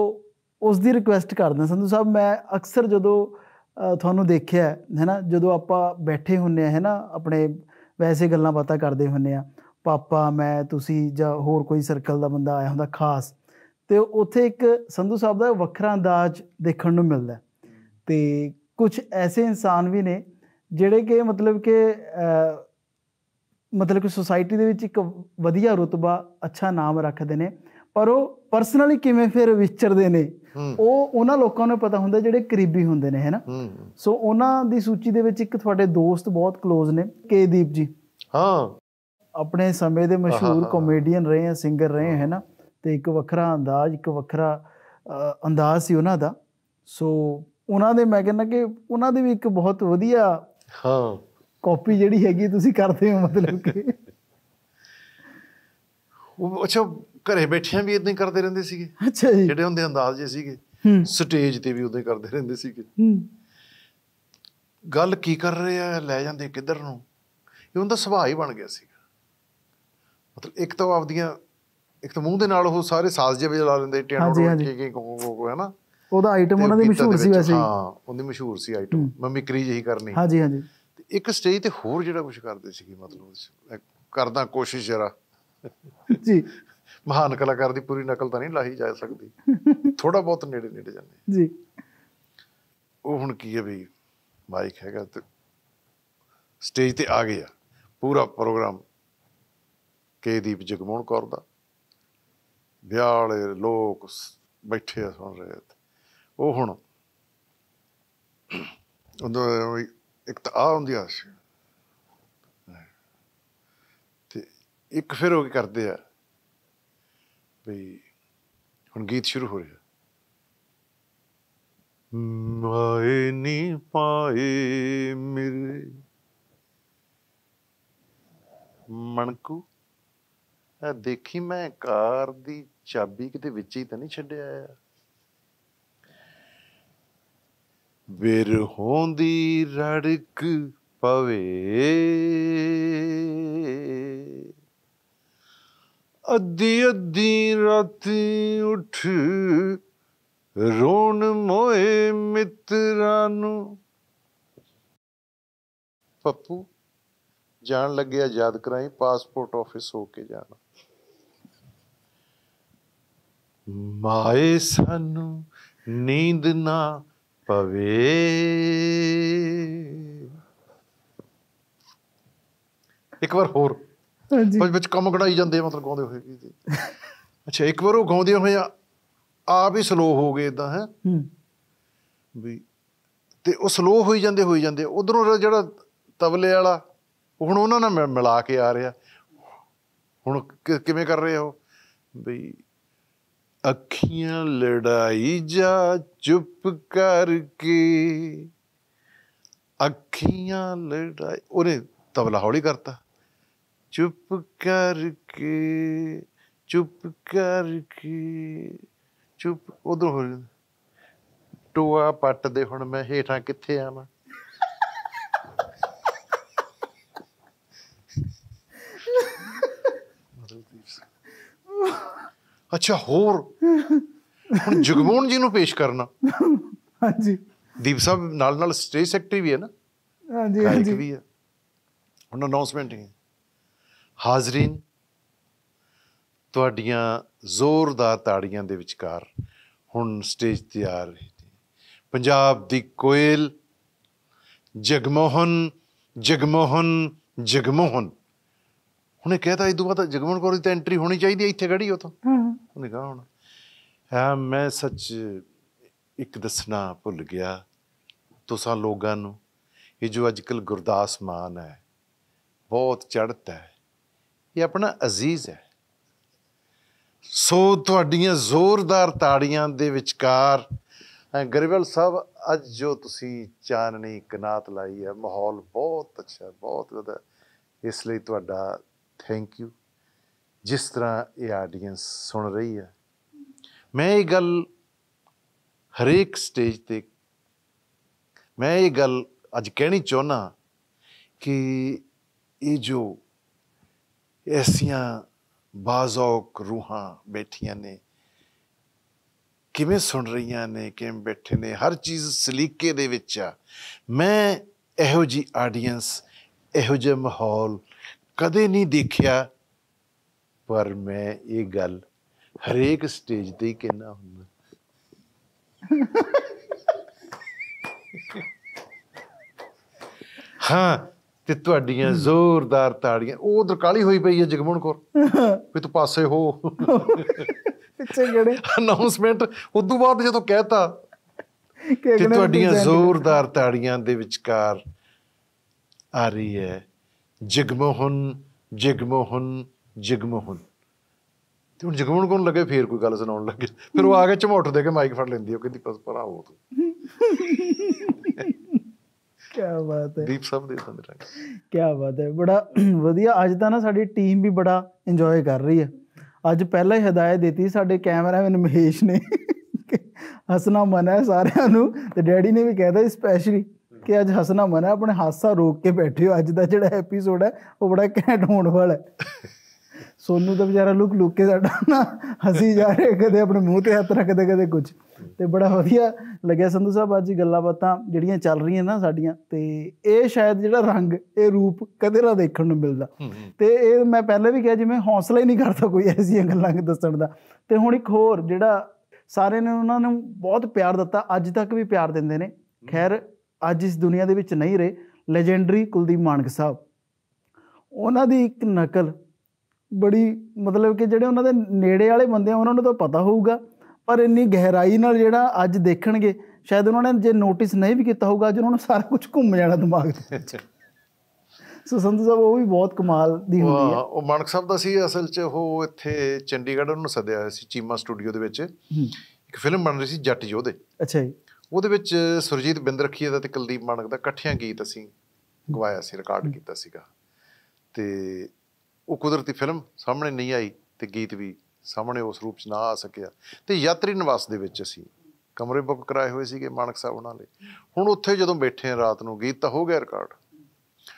ਉਸ ਦੀ ਰਿਕੁਐਸਟ ਕਰਦੇ ਸੰਧੂ ਸਾਹਿਬ ਮੈਂ ਅਕਸਰ ਜਦੋਂ ਤੁਹਾਨੂੰ ਦੇਖਿਆ ਹੈ ਨਾ ਜਦੋਂ ਆਪਾਂ ਬੈਠੇ ਹੁੰਨੇ ਆ ਹੈ ਨਾ ਆਪਣੇ ਵੈਸੇ ਗੱਲਾਂ ਬਾਤਾਂ ਕਰਦੇ ਹੁੰਨੇ ਆ ਪਾਪਾ ਮੈਂ ਤੁਸੀਂ ਜਾਂ ਹੋਰ ਕੋਈ ਸਰਕਲ ਦਾ ਬੰਦਾ ਆਇਆ ਹੁੰਦਾ ਖਾਸ ਤੇ ਉੱਥੇ ਇੱਕ ਸੰਧੂ ਸਾਹਿਬ ਦਾ ਵੱਖਰਾ ਅੰਦਾਜ਼ ਦੇਖਣ ਨੂੰ ਮਿਲਦਾ ਤੇ ਕੁਝ ਐਸੇ ਇਨਸਾਨ ਵੀ ਨੇ ਜਿਹੜੇ ਕਿ ਮਤਲਬ ਕਿ ਮਤਲਬ ਕਿ ਸੋਸਾਇਟੀ ਦੇ ਵਿੱਚ ਇੱਕ ਵਧੀਆ ਰੁਤਬਾ ਅੱਛਾ ਨਾਮ ਰੱਖਦੇ ਨੇ ਪਰ ਉਹ ਪਰਸਨਲੀ ਕਿਵੇਂ ਫਿਰ ਵਿਚਰਦੇ ਨੇ ਉਹ ਉਹਨਾਂ ਲੋਕਾਂ ਨੂੰ ਪਤਾ ਹੁੰਦਾ ਜਿਹੜੇ ਕਰੀਬੀ ਹੁੰਦੇ ਨੇ ਹੈਨਾ ਸੋ ਉਹਨਾਂ ਦੀ ਸੂਚੀ ਦੇ ਵਿੱਚ ਇੱਕ ਤੁਹਾਡੇ ਦੋਸਤ ਬਹੁਤ ক্লোਜ਼ ਨੇ ਕੇਦੀਪ ਜੀ ਹਾਂ ਆਪਣੇ ਸਮੇਂ ਦੇ ਮਸ਼ਹੂਰ ਕਾਮੇਡੀਅਨ ਰਹੇ ਆ ਸਿੰਗਰ ਰਹੇ ਆ ਨਾ ਤੇ ਇੱਕ ਵੱਖਰਾ ਅੰਦਾਜ਼ ਇੱਕ ਵੱਖਰਾ ਅੰਦਾਜ਼ ਸੀ ਉਹਨਾਂ ਦਾ ਸੋ ਉਹਨਾਂ ਦੇ ਮੈਂ ਕਹਿੰਦਾ ਕਿ ਉਹਨਾਂ ਦੀ ਵੀ ਇੱਕ ਬਹੁਤ ਵਧੀਆ ਹਾਂ ਕਾਪੀ ਜਿਹੜੀ ਹੈਗੀ ਤੁਸੀਂ ਕਰਦੇ ਹੋ ਮਤਲਬ ਕਿ ਉਹ ਅੱਛਾ ਘਰੇ ਬੈਠਿਆਂ ਵੀ ਇਦਾਂ ਹੀ ਕਰਦੇ ਰਹਿੰਦੇ ਸੀਗੇ ਅੱਛਾ ਜੀ ਜਿਹੜੇ ਹੁੰਦੇ ਅੰਦਾਜ਼ ਜੇ ਸੀਗੇ ਸਟੇਜ ਤੇ ਵੀ ਉਦਾਂ ਹੀ ਕਰਦੇ ਰਹਿੰਦੇ ਸੀਗੇ ਗੱਲ ਕੀ ਕਰ ਰਹੇ ਆ ਲੈ ਜਾਂਦੇ ਕਿੱਧਰ ਨੂੰ ਇਹ ਉਹਦਾ ਸੁਭਾਅ ਹੀ ਬਣ ਗਿਆ ਸੀਗਾ ਮਤਲਬ ਇੱਕ ਤਾਂ ਆਪਦੀਆਂ ਇੱਕ ਤਾਂ ਮੂੰਹ ਦੇ ਨਾਲ ਉਹ ਸਾਰੇ ਸਾਜ਼ ਜੇ ਵਜਾ ਲੈਂਦੇ ਟਿਆਣਾ ਡੋਲ ਕੀ ਕੇ ਕੋ ਕੋ ਹੈ ਨਾ ਉਹਦਾ ਆਈਟਮ ਉਹਨਾਂ ਦੀ ਮਸ਼ਹੂਰ ਸੀ ਵੈਸੇ ਹਾਂ ਉਹਦੀ ਮਸ਼ਹੂਰ ਸੀ ਆਈਟਮ ਮੰਮੀ ਕਰੀ ਜਿਹੀ ਕਰਨੀ ਹਾਂਜੀ ਹਾਂਜੀ ਇੱਕ ਸਟੇਜ ਤੇ ਹੋਰ ਜਿਹੜਾ ਕੁਝ ਕਰਦੇ ਸੀਗੇ ਮਤਲਬ ਕਰਦਾ ਕੋਸ਼ਿਸ਼ ਜਰਾ ਜੀ ਮਹਾਨ ਕਲਾਕਾਰ ਦੀ ਪੂਰੀ ਨਕਲ ਤਾਂ ਨਹੀਂ ਲਾਹੀ ਜਾ ਸਕਦੀ ਥੋੜਾ ਬਹੁਤ ਨੇੜੇ ਨੇੜੇ ਜਾਂਦੇ ਜੀ ਉਹ ਹੁਣ ਕੀ ਹੈ ਬਈ ਮਾਈਕ ਹੈਗਾ ਤੇ ਸਟੇਜ ਤੇ ਆ ਗਿਆ ਪੂਰਾ ਪ੍ਰੋਗਰਾਮ ਕੇਦੀਪ ਜਗਮੋਹਨ ਕੌਰ ਦਾ ਵਿਆਹ ਵਾਲੇ ਲੋਕ ਬੈਠੇ ਆ ਸੁਣ ਰਹੇ ਉਹ ਹੁਣ ਉਦੋਂ ਇੱਕ ਤਾਂ ਆ ਹੁੰਦੀ ਆ ਤੇ ਇੱਕ ਫਿਰ ਉਹ ਕੀ ਕਰਦੇ ਆ ਵੀ ਹੁਣ ਗੀਤ ਸ਼ੁਰੂ ਹੋ ਰਿਹਾ ਮਾਏ ਨੀ ਪਾਏ ਮੇਰੇ ਮਣਕੂ ਆ ਦੇਖੀ ਮੈਂ ਕਾਰ ਦੀ ਚਾਬੀ ਕਿਤੇ ਵਿੱਚ ਹੀ ਤਾਂ ਨਹੀਂ ਛੱਡਿਆ ਆ ਵਿਰਹੋਂ ਦੀ ਰੜਕ ਪਵੇ ਅੱਧੀ ਅੱਧੀ ਰਾਤੀ ਉੱਠ ਰੋਣ ਮੋਏ ਮਿੱਤਰਾਂ ਨੂੰ ਪੱਪੂ ਜਾਣ ਲੱਗਿਆ ਯਾਦ ਕਰਾਈ ਪਾਸਪੋਰਟ ਆਫਿਸ ਹੋ ਕੇ ਜਾਣਾ ਮਾਏ ਸਾਨੂੰ ਨੀਂਦ ਨਾ ਪਵੇ ਇੱਕ ਵਾਰ ਹੋਰ ਹਾਂਜੀ ਵਿੱਚ ਕੰਮ ਕਢਾਈ ਜਾਂਦੇ ਮਤਲਬ ਗਾਉਂਦੇ ਹੋਏ ਕੀ ਅੱਛਾ ਇੱਕ ਵਾਰ ਉਹ ਗਾਉਂਦੇ ਹੋਏ ਆਪ ਹੀ ਸਲੋ ਹੋ ਗਏ ਇਦਾਂ ਹੈ ਵੀ ਤੇ ਉਹ ਸਲੋ ਹੋਈ ਜਾਂਦੇ ਹੋਈ ਜਾਂਦੇ ਉਧਰੋਂ ਜਿਹੜਾ ਤਬਲੇ ਵਾਲਾ ਹੁਣ ਉਹਨਾਂ ਨਾਲ ਮਿਲਾ ਕੇ ਆ ਰਿਹਾ ਹੁਣ ਕਿਵੇਂ ਕਰ ਰਹੇ ਹੋ ਬਈ ਅੱਖੀਆਂ ਲੜਾਈ ਜਾ ਚੁੱਪ ਕਰਕੇ ਅੱਖੀਆਂ ਲੜਾਈ ਉਹਨੇ ਤਬਲਾ ਹੌਲੀ ਕਰਤਾ ਚੁੱਪ ਕਰਕੇ ਚੁੱਪ ਕਰਕੇ ਚੁੱਪ ਉਧਰ ਹੋ ਜਾਂਦਾ ਟੋਆ ਪੱਟ ਦੇ ਹੁਣ ਮੈਂ ਹੇਠਾਂ ਕਿੱਥੇ ਆਵਾਂ ਅੱਛਾ ਹੋਰ ਹੁਣ ਜਗਮੋਹਨ ਜੀ ਨੂੰ ਪੇਸ਼ ਕਰਨਾ ਹਾਂਜੀ ਦੀਪ ਸਾਹਿਬ ਨਾਲ ਨਾਲ ਸਟੇਜ ਸੈਕਟਰੀ ਵੀ ਹੈ ਨਾ ਹਾਂਜੀ ਹਾਂਜੀ ਵੀ ਹੈ ਹੁਣ ਅਨਾਉਂਸਮੈਂਟ ਹੈ ਹਾਜ਼ਰੀਨ ਤੁਹਾਡੀਆਂ ਜ਼ੋਰਦਾਰ ਤਾੜੀਆਂ ਦੇ ਵਿਚਕਾਰ ਹੁਣ ਸਟੇਜ ਤੇ ਆ ਰਹੀ ਹੈ ਪੰਜਾਬ ਦੀ ਕੋਇਲ ਜਗਮੋਹਨ ਜਗਮੋਹਨ ਜਗਮੋਹਨ ਉਹਨੇ ਕਹਿਤਾ ਇਹ ਦੁਬਾਰਾ ਜਗਮੋਹਨ ਕੋਲ ਤਾਂ ਐਂਟਰੀ ਹੋਣੀ ਚਾਹੀਦੀ ਹੈ ਇੱਥੇ ਖੜੀ ਉਹ ਤਾਂ ਉਹਨੇ ਕਹਾ ਹੁਣ ਹਾਂ ਮੈਂ ਸੱਚ ਇੱਕ ਦੱਸਣਾ ਭੁੱਲ ਗਿਆ ਤੁਸਾਂ ਲੋਕਾਂ ਨੂੰ ਇਹ ਜੋ ਅੱਜਕੱਲ ਗੁਰਦਾਸ ਮਾਨ ਹੈ ਬਹੁਤ ਚੜ੍ਹਦਾ ਹੈ ਇਹ ਆਪਣਾ ਅਜ਼ੀਜ਼ ਹੈ ਸੋ ਤੁਹਾਡੀਆਂ ਜ਼ੋਰਦਾਰ ਤਾੜੀਆਂ ਦੇ ਵਿਚਕਾਰ ਗਰੇਵਾਲ ਸਾਹਿਬ ਅੱਜ ਜੋ ਤੁਸੀਂ ਚਾਨਣੀ ਕਨਾਤ ਲਾਈ ਹੈ ਮਾਹੌਲ ਬਹੁਤ ਅੱਛਾ ਬਹੁਤ ਵਧੀਆ ਇਸ ਲਈ ਤੁਹਾਡਾ ਥੈਂਕ ਯੂ ਜਿਸ ਤਰ੍ਹਾਂ ਇਹ ਆਡੀਅנס ਸੁਣ ਰਹੀ ਹੈ ਮੈਂ ਇਹ ਗੱਲ ਹਰੇਕ ਸਟੇਜ ਤੇ ਮੈਂ ਇਹ ਗੱਲ ਅੱਜ ਕਹਿਣੀ ਚਾਹਨਾ ਕਿ ਇਹ ਜੋ ਐਸੀਆਂ ਬਾਜ਼ੌਕ ਰੂਹਾਂ ਬੈਠੀਆਂ ਨੇ ਕਿਵੇਂ ਸੁਣ ਰਹੀਆਂ ਨੇ ਕਿਵੇਂ ਬੈਠੇ ਨੇ ਹਰ ਚੀਜ਼ ਸਲੀਕੇ ਦੇ ਵਿੱਚ ਆ ਮੈਂ ਇਹੋ ਜੀ ਆਡੀਅנס ਇਹੋ ਜਿਹਾ ਮਾਹੌਲ ਕਦੇ ਨਹੀਂ ਦੇਖਿਆ ਪਰ ਮੈਂ ਇਹ ਗੱਲ ਹਰੇਕ ਸਟੇਜ ਤੇ ਕਹਿਣਾ ਹੁੰਦਾ ਹਾਂ ਤੇ ਤੁਹਾਡੀਆਂ ਜ਼ੋਰਦਾਰ ਤਾੜੀਆਂ ਉਹ ਕਾਲੀ ਹੋਈ ਪਈ ਹੈ ਜਗਮਨ ਕੋਰ ਵੀ ਤੂੰ ਪਾਸੇ ਹੋ ਪਿੱਛੇ ਗੜੇ ਅਨਾਉਂਸਮੈਂਟ ਉਦੋਂ ਬਾਅਦ ਜਦੋਂ ਕਹਿਤਾ ਕਿ ਤੁਹਾਡੀਆਂ ਜ਼ੋਰਦਾਰ ਤਾੜੀਆਂ ਦੇ ਵਿਚਕਾਰ ਆ ਰਹੀ ਹੈ ਜਗਮੋਹਨ ਜਗਮੋਹਨ ਜਗਮੋਹਨ ਤੇ ਹੁਣ ਜਗਮੋਹਨ ਕੋਲ ਲੱਗੇ ਫੇਰ ਕੋਈ ਗੱਲ ਸੁਣਾਉਣ ਲੱਗੇ ਫਿਰ ਉਹ ਆ ਕੇ ਝਮੋਟ ਦੇ ਕੇ ਮਾਈਕ ਫੜ ਲੈਂਦੀ ਉਹ ਕਹਿੰਦੀ ਪਸ ਭਰਾ ਹੋ ਤੂੰ ਕੀ ਬਾਤ ਹੈ ਦੀਪ ਸਭ ਦੇ ਸੰਦ ਰੰਗ ਕੀ ਬਾਤ ਹੈ ਬੜਾ ਵਧੀਆ ਅੱਜ ਤਾਂ ਨਾ ਸਾਡੀ ਟੀਮ ਵੀ ਬੜਾ ਇੰਜੋਏ ਕਰ ਰਹੀ ਹੈ ਅੱਜ ਪਹਿਲਾਂ ਹੀ ਹਦਾਇਤ ਦਿੱਤੀ ਸਾਡੇ ਕੈਮਰਾਮੈਨ ਮਹੇਸ਼ ਨੇ ਹਸਣਾ ਮਨਾ ਹੈ ਸਾਰਿਆਂ ਨੂੰ ਤੇ ਡੈਡੀ ਨੇ ਵੀ ਕਹਿਦਾ ਸਪੈਸ਼ਲੀ ਕਿ ਅੱਜ ਹਸਣਾ ਮਨਾ ਆਪਣੇ ਹਾਸਾ ਰੋਕ ਕੇ ਬੈਠਿਓ ਅੱਜ ਦਾ ਜਿਹੜਾ ਐਪੀਸੋਡ ਹੈ ਉਹ ਬੜਾ ਘੈਂਟ ਹੋਣ ਵਾਲਾ ਹੈ ਸੋਨੂ ਦਾ ਵਿਚਾਰਾ ਲੁਕ ਲੁਕ ਕੇ ਸਾਡਾ ਨਾ ਹਸੀ ਜਾ ਰਿਹਾ ਕਦੇ ਆਪਣੇ ਮੂੰਹ ਤੇ ਹੱਥ ਰੱਖਦੇ ਕਦੇ ਕੁਝ ਤੇ ਬੜਾ ਵਧੀਆ ਲੱਗਿਆ ਸੰਧੂ ਸਾਹਿਬ ਅੱਜ ਗੱਲਾਂ ਬਾਤਾਂ ਜਿਹੜੀਆਂ ਚੱਲ ਰਹੀਆਂ ਨਾ ਸਾਡੀਆਂ ਤੇ ਇਹ ਸ਼ਾਇਦ ਜਿਹੜਾ ਰੰਗ ਇਹ ਰੂਪ ਕਦੇ ਨਾ ਦੇਖਣ ਨੂੰ ਮਿਲਦਾ ਤੇ ਇਹ ਮੈਂ ਪਹਿਲੇ ਵੀ ਕਿਹਾ ਜਿਵੇਂ ਹੌਸਲਾ ਹੀ ਨਹੀਂ ਕਰਦਾ ਕੋਈ ਐਸੀਆਂ ਗੱਲਾਂ ਦੱਸਣ ਦਾ ਤੇ ਹੁਣ ਇੱਕ ਹੋਰ ਜਿਹੜਾ ਸਾਰੇ ਨੇ ਉਹਨਾਂ ਨੂੰ ਬਹੁਤ ਪਿਆਰ ਦਿੱਤਾ ਅੱਜ ਤੱਕ ਵੀ ਪਿਆਰ ਦਿੰਦੇ ਨੇ ਖੈਰ ਅੱਜ ਇਸ ਦੁਨੀਆ ਦੇ ਵਿੱਚ ਨਹੀਂ ਰਹੇ ਲੈਜੈਂਡਰੀ ਕੁਲਦੀਪ ਮਾਨਕ ਸਾਹਿਬ ਉਹਨਾਂ ਦੀ ਇੱਕ ਨਕਲ ਬੜੀ ਮਤਲਬ ਕਿ ਜਿਹੜੇ ਉਹਨਾਂ ਦੇ ਨੇੜੇ ਵਾਲੇ ਬੰਦੇ ਆ ਉਹਨਾਂ ਨੂੰ ਤਾਂ ਪਤਾ ਹੋਊਗਾ ਪਰ ਇੰਨੀ ਗਹਿਰਾਈ ਨਾਲ ਜਿਹੜਾ ਅੱਜ ਦੇਖਣਗੇ ਸ਼ਾਇਦ ਉਹਨਾਂ ਨੇ ਜੇ ਨੋਟਿਸ ਨਹੀਂ ਵੀ ਕੀਤਾ ਹੋਊਗਾ ਜਿਹਨਾਂ ਨੂੰ ਸਾਰਾ ਕੁਝ ਘੁੰਮ ਜਾਣਾ ਦਿਮਾਗ ਦੇ ਵਿੱਚ ਸੋ ਸੰਤ ਸਾਹਿਬ ਉਹ ਵੀ ਬਹੁਤ ਕਮਾਲ ਦੀ ਹੁੰਦੀ ਹੈ ਉਹ ਮਾਨਕ ਸਾਹਿਬ ਦਾ ਸੀ ਅਸਲ 'ਚ ਉਹ ਇੱਥੇ ਚੰਡੀਗੜ੍ਹ ਉਹਨੂੰ ਸੱਦਿਆ ਹੋਇਆ ਸੀ ਚੀਮਾ ਸਟੂਡੀਓ ਦੇ ਵਿੱਚ ਇੱਕ ਫਿਲਮ ਬਣ ਰਹੀ ਸੀ ਜੱਟ ਯੋਧੇ ਅੱਛਾ ਜੀ ਉਹਦੇ ਵਿੱਚ ਸੁਰਜੀਤ ਬਿੰਦ ਦਾ ਤੇ ਕੁਲਦੀਪ ਮਾਨਕ ਦਾ ਇਕੱਠਿਆਂ ਗੀਤ ਅਸੀਂ ਗਵਾਇਆ ਸੀ ਰਿਕਾਰਡ ਕੀਤਾ ਸੀਗਾ ਤੇ ਉਹ ਕੁਦਰਤੀ ਫਿਲਮ ਸਾਹਮਣੇ ਨਹੀਂ ਆਈ ਤੇ ਗੀਤ ਵੀ ਸਾਹਮਣੇ ਉਸ ਰੂਪ 'ਚ ਨਾ ਆ ਸਕਿਆ ਤੇ ਯਾਤਰੀ ਨਿਵਾਸ ਦੇ ਵਿੱਚ ਅਸੀਂ ਕਮਰੇ ਬੁੱਕ ਕਰਾਏ ਹੋਏ ਸੀਗੇ ਮਾਨਕ ਸਾਹਿਬ ਉਹਨਾਂ ਲਈ ਹੁਣ ਉੱਥੇ ਜਦੋਂ ਬੈਠੇ ਆ ਰਾਤ ਨੂੰ ਗੀਤ ਤਾਂ ਹੋ ਗਿਆ ਰਿਕਾਰਡ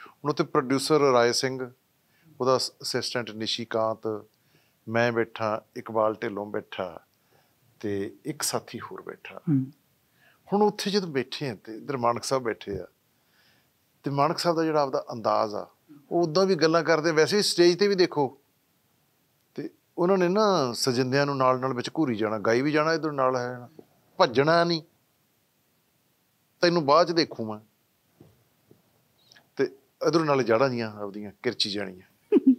ਹੁਣ ਉੱਥੇ ਪ੍ਰੋਡਿਊਸਰ ਰਾਏ ਸਿੰਘ ਉਹਦਾ ਅਸਿਸਟੈਂਟ ਨਿਸ਼ੀਕਾਂਤ ਮੈਂ ਬੈਠਾ ਇਕਬਾਲ ਢਿੱਲੋਂ ਬੈਠਾ ਤੇ ਇੱਕ ਸਾਥੀ ਹੋਰ ਬੈਠਾ ਹੁਣ ਉੱਥੇ ਜਦੋਂ ਬੈਠੇ ਆ ਤੇ ਇਧਰ ਮਾਨਕ ਸਾਹਿਬ ਬੈਠੇ ਆ ਤੇ ਮਾਨਕ ਸਾਹਿਬ ਦਾ ਜਿਹੜਾ ਆਪਦਾ ਅੰਦਾਜ਼ ਆ ਉਦੋਂ ਵੀ ਗੱਲਾਂ ਕਰਦੇ ਵੈਸੇ ਹੀ ਸਟੇਜ ਤੇ ਵੀ ਦੇਖੋ ਤੇ ਉਹਨਾਂ ਨੇ ਨਾ ਸਜਿੰਦਿਆਂ ਨੂੰ ਨਾਲ ਨਾਲ ਵਿੱਚ ਘੂਰੀ ਜਾਣਾ ਗਾਈ ਵੀ ਜਾਣਾ ਇਧਰ ਨਾਲ ਹੈ ਭੱਜਣਾ ਨਹੀਂ ਤੈਨੂੰ ਬਾਅਦ ਚ ਦੇਖੂ ਮੈਂ ਤੇ ਇਧਰ ਨਾਲ ਜੜਾਂ ਜੀਆਂ ਆਪਦੀਆਂ ਕਿਰਚੀ ਜਾਣੀਆਂ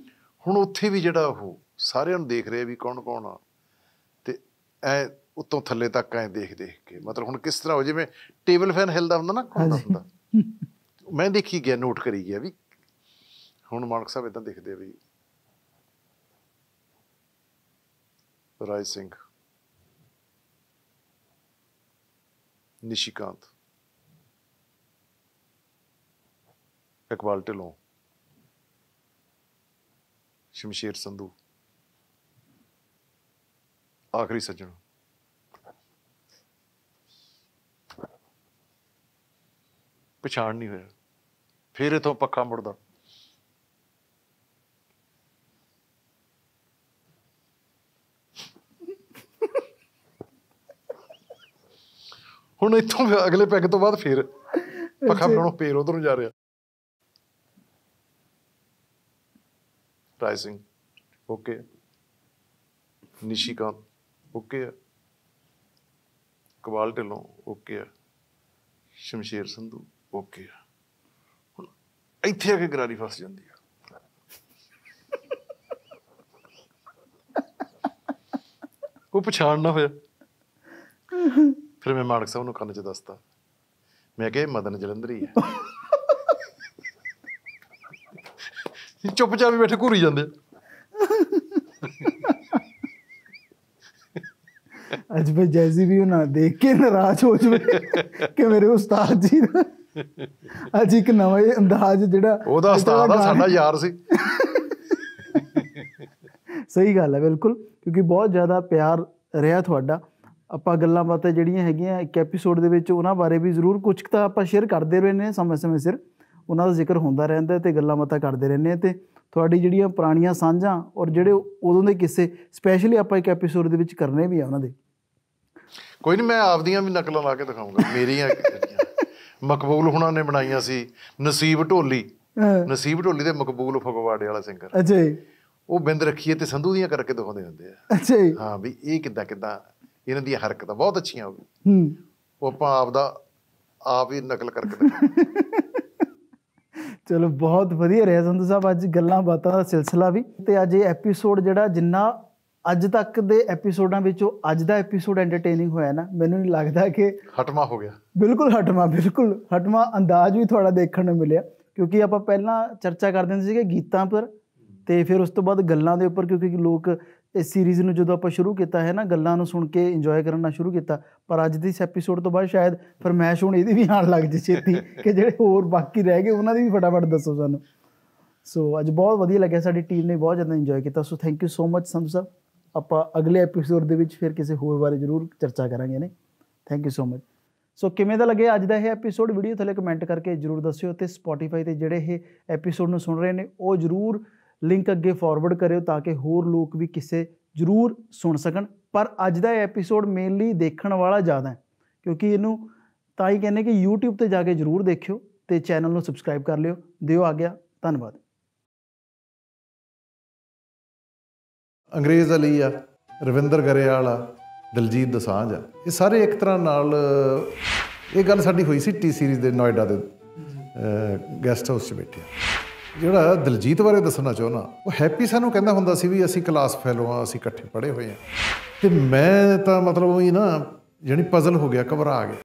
ਹੁਣ ਉੱਥੇ ਵੀ ਜਿਹੜਾ ਉਹ ਸਾਰਿਆਂ ਨੂੰ ਦੇਖ ਰਿਹਾ ਵੀ ਕੌਣ ਕੌਣ ਆ ਤੇ ਐ ਉੱਤੋਂ ਥੱਲੇ ਤੱਕ ਐ ਦੇਖ ਦੇਖ ਕੇ ਮਤਲਬ ਹੁਣ ਕਿਸ ਤਰ੍ਹਾਂ ਹੋ ਜਿਵੇਂ ਟੇਬਲ ਫੈਨ ਹਿਲਦਾ ਹੁੰਦਾ ਨਾ ਹੁੰਦਾ ਹੁੰਦਾ ਮੈਂ ਦੇਖੀ ਗਿਆ ਨੋਟ ਕਰੀ ਗਿਆ ਵੀ ਹੁਣ ਮਾਨਕ ਸਾਹਿਬ ਇਦਾਂ ਦਿਖਦੇ ਵੀ ਰਾਈ ਸਿੰਘ ਨਿਸ਼ਿਕਾਂਤ ਇਕਬਾਲ ਢਿੱਲੋਂ ਸ਼ਮਸ਼ੀਰ ਸੰਧੂ ਆਖਰੀ ਸੱਜਣ ਪਛਾਣ ਨਹੀਂ ਹੋਇਆ ਫਿਰ ਇਥੋਂ ਪੱਕਾ ਮੁੜਦਾ ਹੁਣ ਇੱਥੋਂ ਅਗਲੇ ਪੈਗ ਤੋਂ ਬਾਅਦ ਫਿਰ ਪੱਖਾ ਉਹ ਪੇਰ ਉਧਰ ਨੂੰ ਜਾ ਰਿਹਾ rising okay Nishika okay Kawal Dhillon okay ਆ ਸ਼ਮਸ਼ੀਰ ਸੰਧੂ ਓਕੇ ਆ ਹੁਣ ਇੱਥੇ ਆ ਕੇ ਗਰਾਰੀ ਫਸ ਜਾਂਦੀ ਆ ਉਹ ਪਛਾਣ ਨਾ ਹੋਇਆ ਫਿਰ ਮੈਂ ਮਾਨਕ ਸਾਹਿਬ ਨੂੰ ਕੰਨ 'ਚ ਦੱਸਤਾ ਮੈਂ ਕਿਹਾ ਇਹ ਮਦਨ ਜਲੰਧਰੀ ਹੈ ਚੁੱਪਚਾਪ ਬੈਠੇ ਘੂਰੀ ਜਾਂਦੇ ਅੱਜ ਵੀ ਜੈਸੀ ਵੀ ਉਹਨਾਂ ਦੇਖ ਕੇ ਨਾਰਾਜ਼ ਹੋ ਜਵੇ ਕਿ ਮੇਰੇ ਉਸਤਾਦ ਜੀ ਦਾ ਅੱਜ ਇੱਕ ਨਵਾਂ ਅੰਦਾਜ਼ ਜਿਹੜਾ ਉਹਦਾ ਉਸਤਾਦ ਸਾਡਾ ਯਾਰ ਸੀ ਸਹੀ ਗੱਲ ਹੈ ਬਿਲਕੁਲ ਕਿਉਂਕਿ ਬਹੁਤ ਜ਼ਿਆਦਾ ਪਿਆਰ ਰਿਹਾ ਤੁਹਾਡਾ ਆਪਾਂ ਗੱਲਾਂ ਬਾਤਾਂ ਜਿਹੜੀਆਂ ਹੈਗੀਆਂ ਇੱਕ ਐਪੀਸੋਡ ਦੇ ਵਿੱਚ ਉਹਨਾਂ ਬਾਰੇ ਵੀ ਜ਼ਰੂਰ ਕੁਝ ਤਾਂ ਆਪਾਂ ਸ਼ੇਅਰ ਕਰਦੇ ਰਹਿੰਦੇ ਨੇ ਸਮੇਂ-ਸਮੇਂ ਸਿਰ ਉਹਨਾਂ ਦਾ ਜ਼ਿਕਰ ਹੁੰਦਾ ਰਹਿੰਦਾ ਤੇ ਗੱਲਾਂ ਬਾਤਾਂ ਕਰਦੇ ਰਹਿੰਦੇ ਤੇ ਤੁਹਾਡੀ ਜਿਹੜੀਆਂ ਪੁਰਾਣੀਆਂ ਸਾਂਝਾਂ ਔਰ ਜਿਹੜੇ ਉਦੋਂ ਦੇ ਕਿੱਸੇ ਸਪੈਸ਼ਲੀ ਆਪਾਂ ਇੱਕ ਐਪੀਸੋਡ ਦੇ ਵਿੱਚ ਕਰਨੇ ਵੀ ਆ ਉਹਨਾਂ ਦੇ ਕੋਈ ਨਹੀਂ ਮੈਂ ਆਪਦੀਆਂ ਵੀ ਨਕਲਾਂ ਲਾ ਕੇ ਦਿਖਾਉਂਗਾ ਮੇਰੀਆਂ ਮਕਬੂਲ ਹੁਣਾਂ ਨੇ ਬਣਾਈਆਂ ਸੀ ਨਸੀਬ ਢੋਲੀ ਨਸੀਬ ਢੋਲੀ ਦੇ ਮਕਬੂਲ ਫਗਵਾੜੇ ਵਾਲਾ ਸਿੰਗਰ ਅੱਛਾ ਜੀ ਉਹ ਬਿੰਦ ਰੱਖੀਏ ਤੇ ਸੰਧੂ ਦੀਆਂ ਕਰਕੇ ਦਿਖਾਉਂਦੇ ਹੁੰਦੇ ਆ ਅੱਛਾ ਜੀ ਹਾਂ ਵੀ ਇਹ ਕਿੱਦਾਂ ਕਿੱਦਾਂ ਇਹਨਾਂ ਦੀਆਂ ਹਰਕਤਾਂ ਬਹੁਤ ਅੱਛੀਆਂ ਹੋ ਗਈਆਂ ਹੂੰ ਉਹ ਆਪਾਂ ਆਪ ਦਾ ਆਪ ਹੀ ਨਕਲ ਕਰਕੇ ਚਲੋ ਬਹੁਤ ਵਧੀਆ ਰਿਹਾ ਸੰਧੂ ਸਾਹਿਬ ਅੱਜ ਗੱਲਾਂ ਬਾਤਾਂ ਦਾ ਸਿਲਸਿਲਾ ਵੀ ਤੇ ਅੱਜ ਇਹ ਐਪੀਸੋਡ ਜਿਹੜਾ ਜਿੰਨਾ ਅੱਜ ਤੱਕ ਦੇ ਐਪੀਸੋਡਾਂ ਵਿੱਚੋਂ ਅੱਜ ਦਾ ਐਪੀਸੋਡ ਐਂਟਰਟੇਨਿੰਗ ਹੋਇਆ ਨਾ ਮੈਨੂੰ ਨਹੀਂ ਲੱਗਦਾ ਕਿ ਹਟਮਾ ਹੋ ਗਿਆ ਬਿਲਕੁਲ ਹਟਮਾ ਬਿਲਕੁਲ ਹਟਮਾ ਅੰਦਾਜ਼ ਵੀ ਥੋੜਾ ਦੇਖਣ ਨੂੰ ਮਿਲਿਆ ਕਿਉਂਕਿ ਆਪਾਂ ਪਹਿਲਾਂ ਚਰਚਾ ਕਰਦੇ ਹੁੰਦੇ ਸੀਗੇ ਗੀਤਾਂ ਪਰ ਤੇ ਫਿਰ ਉਸ ਤੋਂ ਬਾਅਦ ਗੱਲਾਂ ਦੇ ਉੱਪਰ ਕਿਉਂਕਿ ਲੋਕ ਇਸ ਸੀਰੀਜ਼ ਨੂੰ ਜਦੋਂ ਆਪਾਂ ਸ਼ੁਰੂ ਕੀਤਾ ਹੈ ਨਾ ਗੱਲਾਂ ਨੂੰ ਸੁਣ ਕੇ ਇੰਜੋਏ ਕਰਨਾ ਸ਼ੁਰੂ ਕੀਤਾ ਪਰ ਅੱਜ ਦੇ ਇਸ ਐਪੀਸੋਡ ਤੋਂ ਬਾਅਦ ਸ਼ਾਇਦ ਮੈਂ ਸ਼ੁਣ ਇਹਦੀ ਵੀ ਆਣ ਲੱਗ ਜੇ ਛੇਤੀ ਕਿ ਜਿਹੜੇ ਹੋਰ ਬਾਕੀ ਰਹਿ ਗਏ ਉਹਨਾਂ ਦੀ ਵੀ ਫਟਾਫਟ ਦੱਸੋ ਸਾਨੂੰ ਸੋ ਅੱਜ ਬਹੁਤ ਵਧੀਆ ਲੱਗਿਆ ਸਾਡੀ ਟੀਮ ਨੇ ਬਹੁਤ ਜ਼ਿਆਦਾ ਇੰਜੋਏ ਕੀਤਾ so thank you so much Sandhu sahib ਆਪਾਂ ਅਗਲੇ ਐਪੀਸੋਡ ਦੇ ਵਿੱਚ ਫਿਰ ਕਿਸੇ ਹੋਰ ਬਾਰੇ ਜ਼ਰੂਰ ਚਰਚਾ ਕਰਾਂਗੇ ਨੇ ਥੈਂਕ ਯੂ ਸੋ ਮੱਚ ਸੋ ਕਿਵੇਂ ਦਾ ਲੱਗਿਆ ਅੱਜ ਦਾ ਇਹ ਐਪੀਸੋਡ ਵੀਡੀਓ ਥੱਲੇ ਕਮੈਂਟ ਕਰਕੇ ਜ਼ਰੂਰ ਦੱਸਿਓ ਤੇ ਸਪੋਟੀਫਾਈ ਤੇ ਜਿਹੜੇ ਇਹ ਐਪੀਸੋਡ ਨੂੰ ਸੁਣ ਰਹੇ ਨੇ ਉਹ ਜ਼ਰੂਰ ਲਿੰਕ ਅੱਗੇ ਫਾਰਵਰਡ ਕਰਿਓ ਤਾਂ ਕਿ ਹੋਰ ਲੋਕ ਵੀ ਕਿਸੇ ਜ਼ਰੂਰ ਸੁਣ ਸਕਣ ਪਰ ਅੱਜ ਦਾ ਐਪੀਸੋਡ ਮੇਨਲੀ ਦੇਖਣ ਵਾਲਾ ਜ਼ਿਆਦਾ ਹੈ ਕਿਉਂਕਿ ਇਹਨੂੰ ਤਾਂ ਹੀ ਕਹਿੰਦੇ ਕਿ YouTube ਤੇ ਜਾ ਕੇ ਜ਼ਰੂਰ ਦੇਖਿਓ ਤੇ ਚੈਨਲ ਨੂੰ ਸਬਸਕ੍ਰਾਈਬ ਕਰ ਲਿਓ ਦਿਓ ਆ ਗਿਆ ਧੰਨਵਾਦ ਅੰਗਰੇਜ਼ ਅਲੀ ਆ ਰਵਿੰਦਰ ਗਰੇਵਾਲ ਆ ਦਲਜੀਤ ਦਸਾਂਝ ਆ ਇਹ ਸਾਰੇ ਇੱਕ ਤਰ੍ਹਾਂ ਨਾਲ ਇਹ ਗੱਲ ਸਾਡੀ ਹੋਈ ਸੀ ਟੀ ਸੀਰੀਜ਼ ਦੇ ਨੋਇਡਾ ਦੇ ਗੈਸਟ ਹਾਊਸ 'ਚ ਬੈਠੇ ਜਿਹੜਾ ਦਲਜੀਤ ਬਾਰੇ ਦੱਸਣਾ ਚਾਹੁੰਦਾ ਉਹ ਹੈਪੀ ਸਾਨੂੰ ਕਹਿੰਦਾ ਹੁੰਦਾ ਸੀ ਵੀ ਅਸੀਂ ਕਲਾਸ ਫੈਲੋ ਆ ਅਸੀਂ ਇਕੱਠੇ ਪੜ੍ਹੇ ਹੋਏ ਆ ਤੇ ਮੈਂ ਤਾਂ ਮਤਲਬ ਉਹੀ ਨਾ ਜਾਨੀ ਪਜ਼ਲ ਹੋ ਗਿਆ ਘਬਰਾ ਗਿਆ